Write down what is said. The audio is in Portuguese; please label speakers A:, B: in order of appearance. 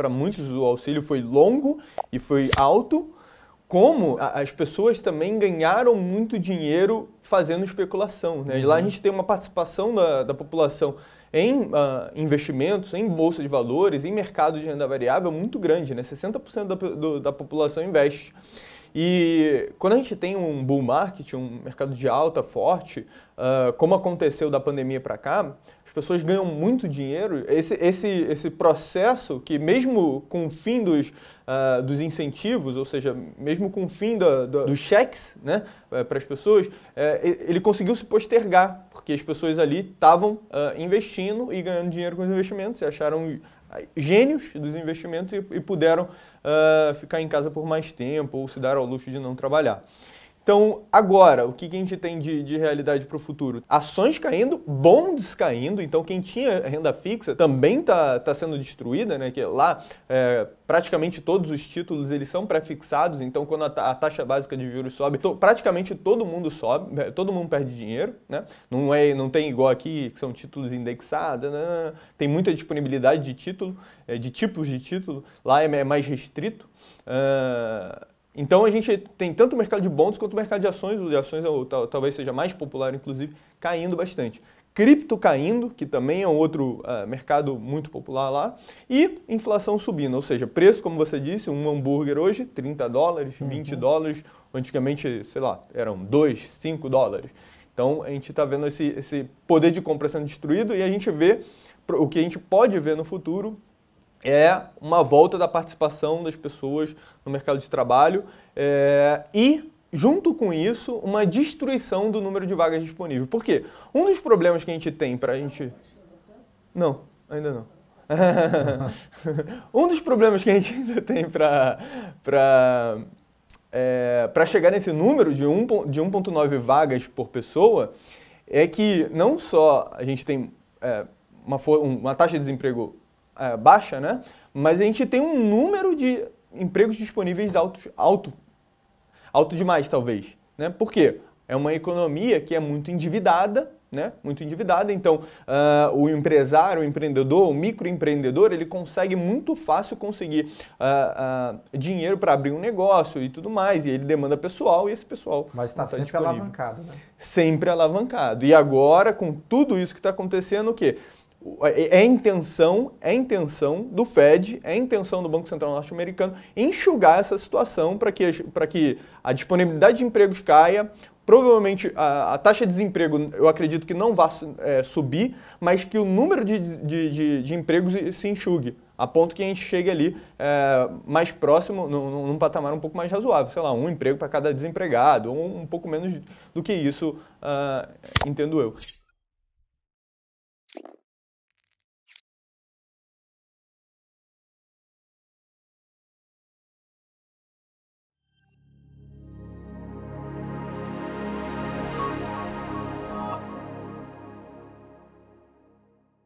A: para muitos o auxílio foi longo e foi alto, como as pessoas também ganharam muito dinheiro fazendo especulação. Né? Uhum. Lá a uhum. gente tem uma participação da, da população em uh, investimentos, em bolsa de valores, em mercado de renda variável muito grande. Né? 60% da, do, da população investe. E quando a gente tem um bull market, um mercado de alta forte, uh, como aconteceu da pandemia para cá, as pessoas ganham muito dinheiro. Esse, esse, esse processo que, mesmo com o fim dos, uh, dos incentivos, ou seja, mesmo com o fim dos cheques né, eh, para as pessoas, eh, ele conseguiu se postergar, porque as pessoas ali estavam ah, investindo e ganhando dinheiro com os investimentos e acharam gênios dos investimentos e, e puderam uh, ficar em casa por mais tempo ou se dar ao luxo de não trabalhar. Então, agora, o que, a gente tem de, de realidade para o futuro? Ações caindo, bonds caindo, então quem tinha renda fixa também está tá sendo destruída, né? Que lá é, praticamente todos os títulos eles são prefixados, então quando a, a taxa básica de juros sobe, to praticamente todo mundo sobe, né? todo mundo perde dinheiro, né? Não, é, não tem igual aqui, que são títulos indexados, né? tem muita disponibilidade de título, é, de tipos de título, lá é, é mais restrito. Uh então a gente tem tanto o mercado de bons quanto o mercado de ações, o de ações é o, talvez seja mais popular, inclusive, caindo bastante. Cripto caindo, que também é um outro uh, mercado muito popular lá, e inflação subindo, ou seja, preço, como você disse, um hambúrguer hoje, 30 dólares, 20 uhum. dólares, antigamente, sei lá, eram 2, 5 dólares. Então a gente está vendo esse, esse poder de compra sendo destruído e a gente vê o que a gente pode ver no futuro é uma volta da participação das pessoas no mercado de trabalho é, e, junto com isso, uma destruição do número de vagas disponíveis. Por quê? Um dos problemas que a gente tem para a gente... Não, ainda não. um dos problemas que a gente ainda tem para é, para chegar nesse número de 1,9 de vagas por pessoa é que não só a gente tem é, uma, uma taxa de desemprego é, baixa, né? Mas a gente tem um número de empregos disponíveis alto, alto, alto demais, talvez. Né? Por quê? É uma economia que é muito endividada, né? muito endividada, então uh, o empresário, o empreendedor, o microempreendedor, ele consegue muito fácil conseguir uh, uh, dinheiro para abrir um negócio e tudo mais, e ele demanda pessoal e esse pessoal. Mas está tá sempre alavancado, né? Sempre alavancado. E agora, com tudo isso que está acontecendo, o quê? É, é, é intenção, é intenção do Fed, é intenção do Banco Central Norte-Americano enxugar essa situação para que, para que a disponibilidade de empregos caia. Provavelmente a, a, taxa de desemprego eu acredito que não vá é, subir, mas que o número de, de, de, de, empregos se enxugue, a ponto que a gente chegue ali é, mais próximo, num, num, patamar um pouco mais razoável, sei lá, um emprego para cada desempregado, ou um, um pouco menos do que isso, uh, entendo eu.